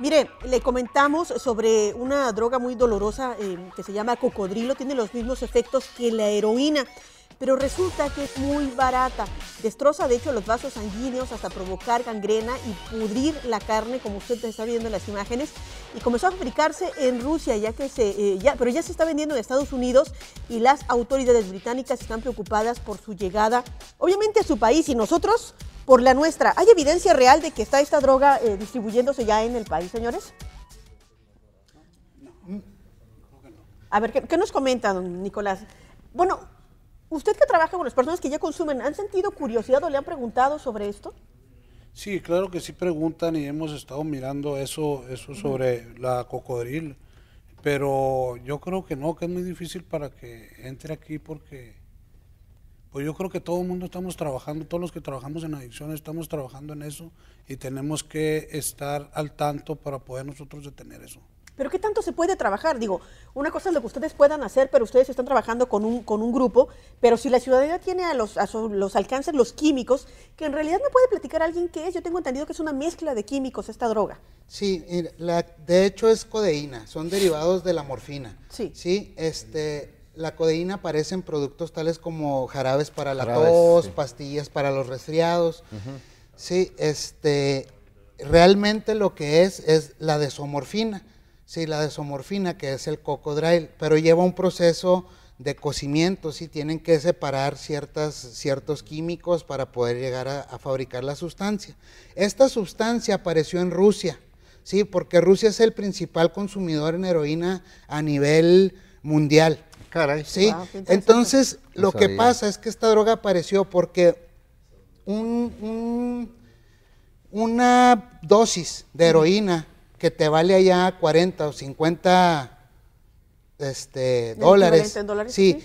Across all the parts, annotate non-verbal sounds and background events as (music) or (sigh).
Mire, le comentamos sobre una droga muy dolorosa eh, que se llama cocodrilo, tiene los mismos efectos que la heroína pero resulta que es muy barata. Destroza de hecho los vasos sanguíneos hasta provocar gangrena y pudrir la carne, como usted está viendo en las imágenes. Y comenzó a fabricarse en Rusia, ya que se, eh, ya, pero ya se está vendiendo en Estados Unidos y las autoridades británicas están preocupadas por su llegada, obviamente a su país y nosotros por la nuestra. ¿Hay evidencia real de que está esta droga eh, distribuyéndose ya en el país, señores? A ver, ¿qué, ¿qué, nos comenta, don Nicolás? Bueno, ¿Usted que trabaja con las personas que ya consumen, ¿han sentido curiosidad o le han preguntado sobre esto? Sí, claro que sí preguntan y hemos estado mirando eso, eso sobre la cocodril, pero yo creo que no, que es muy difícil para que entre aquí porque pues yo creo que todo el mundo estamos trabajando, todos los que trabajamos en adicción estamos trabajando en eso y tenemos que estar al tanto para poder nosotros detener eso. Pero ¿qué tanto se puede trabajar? Digo, una cosa es lo que ustedes puedan hacer, pero ustedes están trabajando con un, con un grupo, pero si la ciudadanía tiene a los, alcances los químicos, que en realidad me puede platicar alguien qué es, yo tengo entendido que es una mezcla de químicos esta droga. Sí, de hecho es codeína, son derivados de la morfina. Sí. Sí, este, la codeína aparece en productos tales como jarabes para la tos, pastillas para los resfriados. Sí, este, realmente lo que es es la desomorfina. Sí, la desomorfina, que es el cocodril, pero lleva un proceso de cocimiento, sí, tienen que separar ciertas, ciertos químicos para poder llegar a, fabricar la sustancia. Esta sustancia apareció en Rusia, sí, porque Rusia es el principal consumidor en heroína a nivel mundial. Caray. Sí, ah, entonces lo que pasa es que esta droga apareció porque una dosis de heroína que te vale allá 40 o 50 este, dólares. Sí,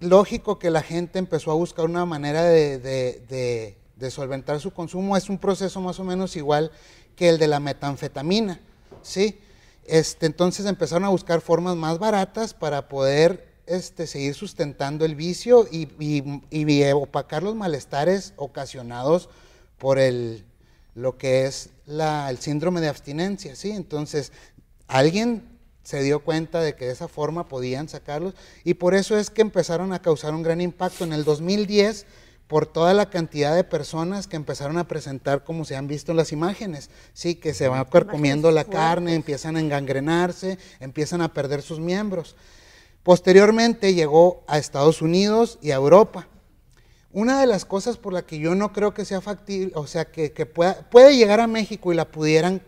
lógico que la gente empezó a buscar una manera de, solventar su consumo. Es un proceso más o menos igual que el de la metanfetamina, ¿sí? Este, entonces empezaron a buscar formas más baratas para poder este, seguir sustentando el vicio y, y opacar los malestares ocasionados por el, lo que es el síndrome de abstinencia, ¿sí? Entonces, alguien se dio cuenta de que de esa forma podían sacarlos y por eso es que empezaron a causar un gran impacto. En el 2010, por toda la cantidad de personas que empezaron a presentar, como se han visto en las imágenes, sí, que se van comiendo la carne, empiezan a engangrenarse, empiezan a perder sus miembros. Posteriormente llegó a Estados Unidos y a Europa. Una de las cosas por la que yo no creo que sea factible, o sea, que, pueda, puede llegar a México y la pudieran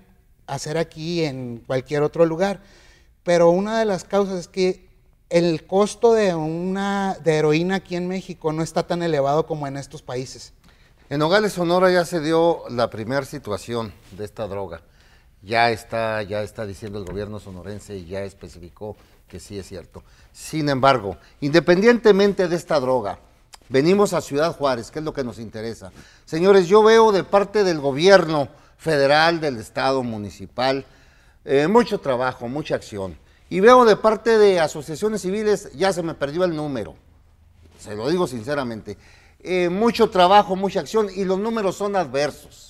hacer aquí en cualquier otro lugar, pero una de las causas es que el costo de una de heroína aquí en México no está tan elevado como en estos países. En Nogales, Sonora ya se dio la primera situación de esta droga. Ya está, ya está diciendo el gobierno sonorense y ya especificó que sí es cierto. Sin embargo, independientemente de esta droga, Venimos a Ciudad Juárez, que es lo que nos interesa. Señores, yo veo de parte del gobierno federal, del Estado, municipal, eh, mucho trabajo, mucha acción. Y veo de parte de asociaciones civiles, ya se me perdió el número, se lo digo sinceramente, eh, mucho trabajo, mucha acción y los números son adversos.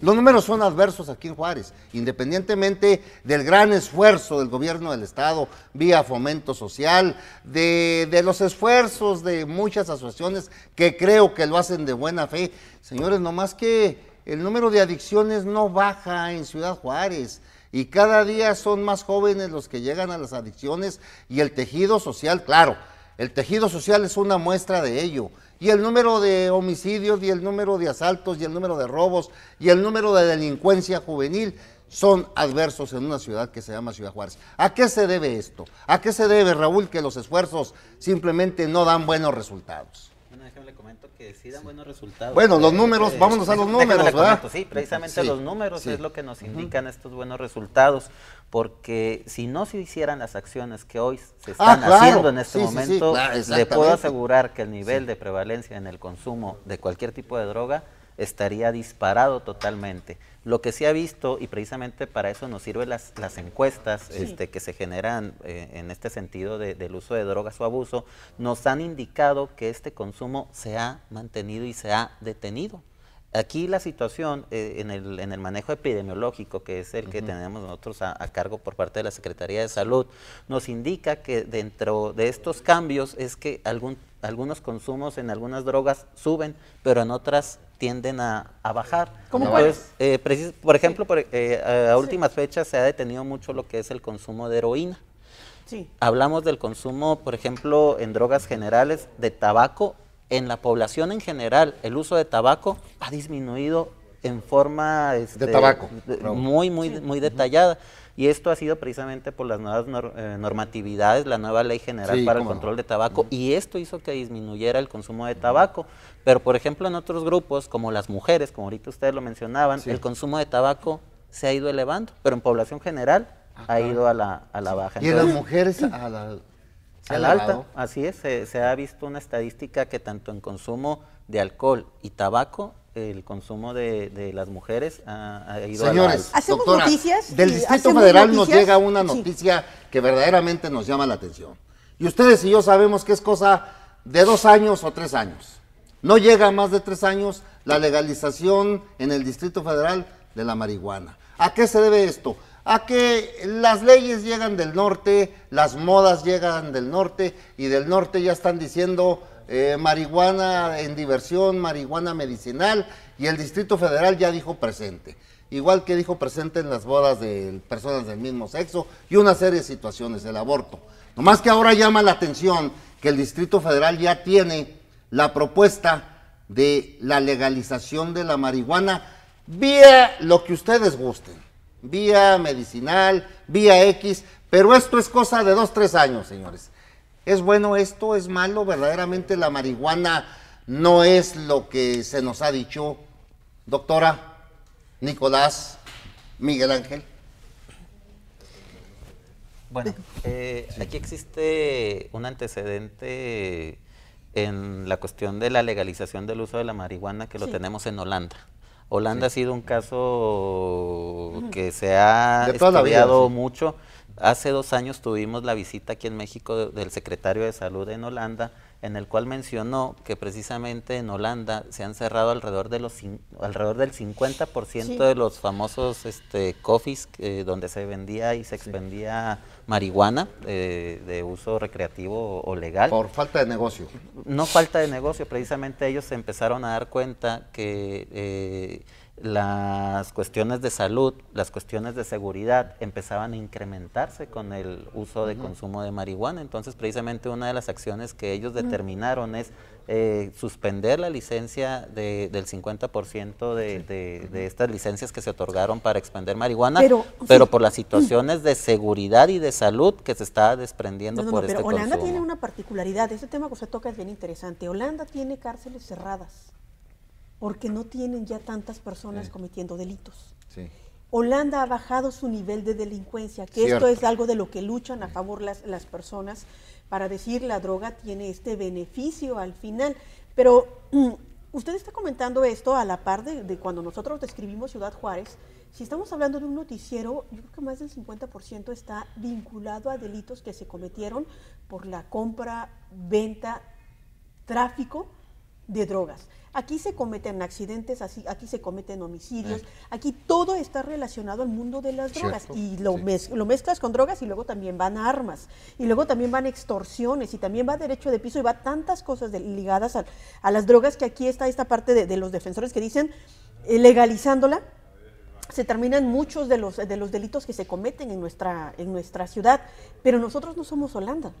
Los números son adversos aquí en Juárez, independientemente del gran esfuerzo del gobierno del Estado vía fomento social, de, los esfuerzos de muchas asociaciones que creo que lo hacen de buena fe. Señores, nomás que el número de adicciones no baja en Ciudad Juárez y cada día son más jóvenes los que llegan a las adicciones y el tejido social, claro el tejido social es una muestra de ello. Y el número de homicidios, y el número de asaltos, y el número de robos, y el número de delincuencia juvenil son adversos en una ciudad que se llama Ciudad Juárez. ¿A qué se debe esto? ¿A qué se debe, Raúl, que los esfuerzos simplemente no dan buenos resultados? Bueno, déjame le comento que sí dan buenos resultados. Bueno, los números, eh, vámonos a los números, ¿verdad? sí, precisamente los números es lo que nos indican estos buenos resultados porque si no se hicieran las acciones que hoy se ah, están haciendo en este momento, le puedo asegurar que el nivel de prevalencia en el consumo de cualquier tipo de droga estaría disparado totalmente. Lo que se ha visto, y precisamente para eso nos sirven las, encuestas este, que se generan eh, en este sentido del uso de drogas o abuso, nos han indicado que este consumo se ha mantenido y se ha detenido. Aquí la situación eh, en, el, en, el, manejo epidemiológico, que es el que tenemos nosotros a, cargo por parte de la Secretaría de Salud, nos indica que dentro de estos cambios es que algún, algunos consumos en algunas drogas suben, pero en otras tienden a, bajar. ¿Cómo es? Eh, por ejemplo, eh, a, últimas fechas se ha detenido mucho lo que es el consumo de heroína. Sí. Hablamos del consumo, por ejemplo, en drogas generales de tabaco en la población en general el uso de tabaco ha disminuido en forma este, muy muy muy detallada y esto ha sido precisamente por las nuevas eh, normatividades, la nueva ley general para el control de tabaco, y esto hizo que disminuyera el consumo de tabaco. Pero, por ejemplo, en otros grupos, como las mujeres, como ahorita ustedes lo mencionaban, el consumo de tabaco se ha ido elevando, pero en población general ah, ha ido a la, baja. ¿Y las mujeres a la al alta. Así es, se, ha visto una estadística que tanto en consumo de alcohol y tabaco, el consumo de, las mujeres ha, ha ido Señores, Del Distrito Federal nos llega una noticia que verdaderamente nos llama la atención. Y ustedes y yo sabemos que es cosa de dos años o tres años. No llega más de tres años la legalización en el Distrito Federal de la marihuana. ¿A qué se debe esto? a que las leyes llegan del norte, las modas llegan del norte y del norte ya están diciendo eh, marihuana en diversión, marihuana medicinal y el Distrito Federal ya dijo presente. Igual que dijo presente en las bodas de personas del mismo sexo y una serie de situaciones del aborto. Nomás que ahora llama la atención que el Distrito Federal ya tiene la propuesta de la legalización de la marihuana vía lo que ustedes gusten vía medicinal, vía X, pero esto es cosa de dos, tres años, señores. ¿Es bueno esto? ¿Es malo? ¿Verdaderamente la marihuana no es lo que se nos ha dicho, doctora Nicolás Miguel Ángel? Bueno, eh, aquí existe un antecedente en la cuestión de la legalización del uso de la marihuana que lo tenemos en Holanda. Holanda ha sido un caso que se ha estudiado mucho. Hace dos años tuvimos la visita aquí en México del secretario de Salud en Holanda, en el cual mencionó que precisamente en Holanda se han cerrado alrededor de los alrededor del 50% de los famosos este, coffees eh, donde se vendía y se expendía marihuana eh, de uso recreativo o legal. Por falta de negocio. No falta de negocio, precisamente ellos se empezaron a dar cuenta que... Eh, las cuestiones de salud, las cuestiones de seguridad empezaban a incrementarse con el uso de consumo de marihuana. Entonces, precisamente una de las acciones que ellos determinaron es eh, suspender la licencia del 50% de, de, estas licencias que se otorgaron para expender marihuana, pero, por las mm. situaciones de seguridad y de salud que se está desprendiendo por este pero Holanda tiene una particularidad, ese tema que usted toca es bien interesante. Holanda tiene cárceles cerradas porque no tienen ya tantas personas cometiendo delitos. Holanda ha bajado su nivel de delincuencia, que esto es algo de lo que luchan a favor las, las personas para decir la droga tiene este beneficio al final. Pero (clears throat) usted está comentando esto a la par de, de cuando nosotros describimos Ciudad Juárez. Si estamos hablando de un noticiero, yo creo que más del 50% está vinculado a delitos que se cometieron por la compra, venta, tráfico de drogas. Aquí se cometen accidentes, aquí se cometen homicidios, aquí todo está relacionado al mundo de las drogas y lo, mezclas con drogas y luego también van armas y luego también van extorsiones y también va derecho de piso y va tantas cosas ligadas a, las drogas que aquí está esta parte de, los defensores que dicen eh, legalizándola se terminan muchos de los, de los delitos que se cometen en nuestra, en nuestra ciudad, pero nosotros no somos Holanda.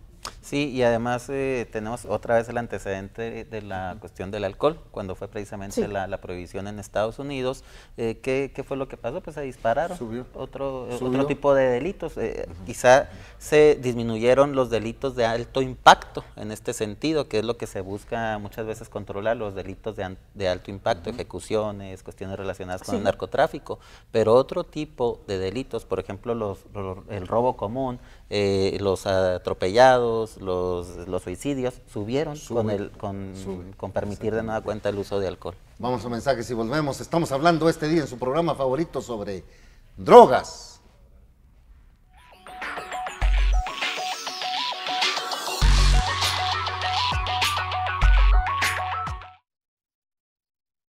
Sí, y además eh, tenemos otra vez el antecedente de la cuestión del alcohol, cuando fue precisamente la, prohibición en Estados Unidos. Eh, ¿qué, fue lo que pasó? Pues se dispararon Otro, eh, otro tipo de delitos. Eh, quizá se disminuyeron los delitos de alto impacto en este sentido, que es lo que se busca muchas veces controlar, los delitos de, de alto impacto, ejecuciones, cuestiones relacionadas con el narcotráfico, pero otro tipo de delitos, por ejemplo, los, el robo común, eh, los atropellados, los, suicidios, subieron con, el, con, con permitir de nueva cuenta el uso de alcohol. Vamos a mensajes y volvemos. Estamos hablando este día en su programa favorito sobre drogas.